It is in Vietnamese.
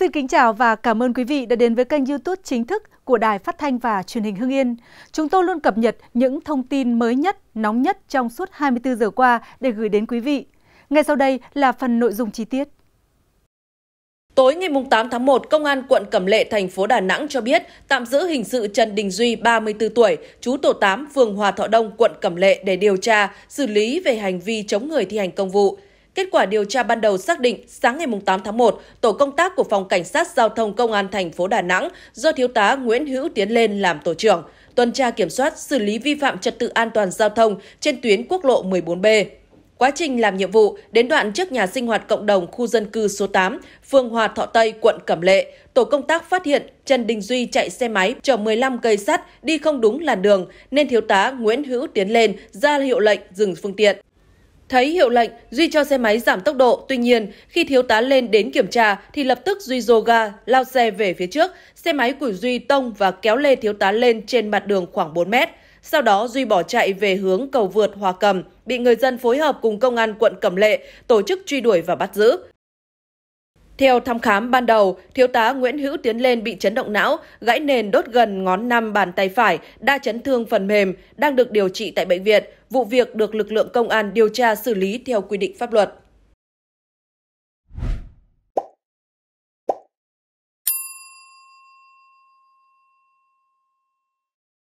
Xin kính chào và cảm ơn quý vị đã đến với kênh YouTube chính thức của Đài Phát thanh và Truyền hình Hưng Yên. Chúng tôi luôn cập nhật những thông tin mới nhất, nóng nhất trong suốt 24 giờ qua để gửi đến quý vị. Ngay sau đây là phần nội dung chi tiết. Tối ngày 8 tháng 1, Công an quận Cẩm Lệ, thành phố Đà Nẵng cho biết tạm giữ hình sự Trần Đình Duy, 34 tuổi, chú tổ 8, phường Hòa Thọ Đông, quận Cẩm Lệ để điều tra, xử lý về hành vi chống người thi hành công vụ. Kết quả điều tra ban đầu xác định sáng ngày 8 tháng 1, tổ công tác của Phòng Cảnh sát Giao thông Công an thành phố Đà Nẵng do Thiếu tá Nguyễn Hữu Tiến lên làm tổ trưởng, tuần tra kiểm soát xử lý vi phạm trật tự an toàn giao thông trên tuyến quốc lộ 14B. Quá trình làm nhiệm vụ, đến đoạn trước nhà sinh hoạt cộng đồng khu dân cư số 8, phường Hòa Thọ Tây, quận Cẩm Lệ, tổ công tác phát hiện Trần Đình Duy chạy xe máy chở 15 cây sắt đi không đúng làn đường nên thiếu tá Nguyễn Hữu Tiến lên ra hiệu lệnh dừng phương tiện. Thấy hiệu lệnh, Duy cho xe máy giảm tốc độ. Tuy nhiên, khi thiếu tá lên đến kiểm tra thì lập tức Duy dồ ga, lao xe về phía trước. Xe máy của Duy tông và kéo lê thiếu tá lên trên mặt đường khoảng 4 mét. Sau đó Duy bỏ chạy về hướng cầu vượt Hòa Cầm, bị người dân phối hợp cùng công an quận Cẩm Lệ tổ chức truy đuổi và bắt giữ. Theo thăm khám ban đầu, thiếu tá Nguyễn Hữu Tiến Lên bị chấn động não, gãy nền đốt gần ngón năm bàn tay phải, đa chấn thương phần mềm, đang được điều trị tại bệnh viện. Vụ việc được lực lượng công an điều tra xử lý theo quy định pháp luật.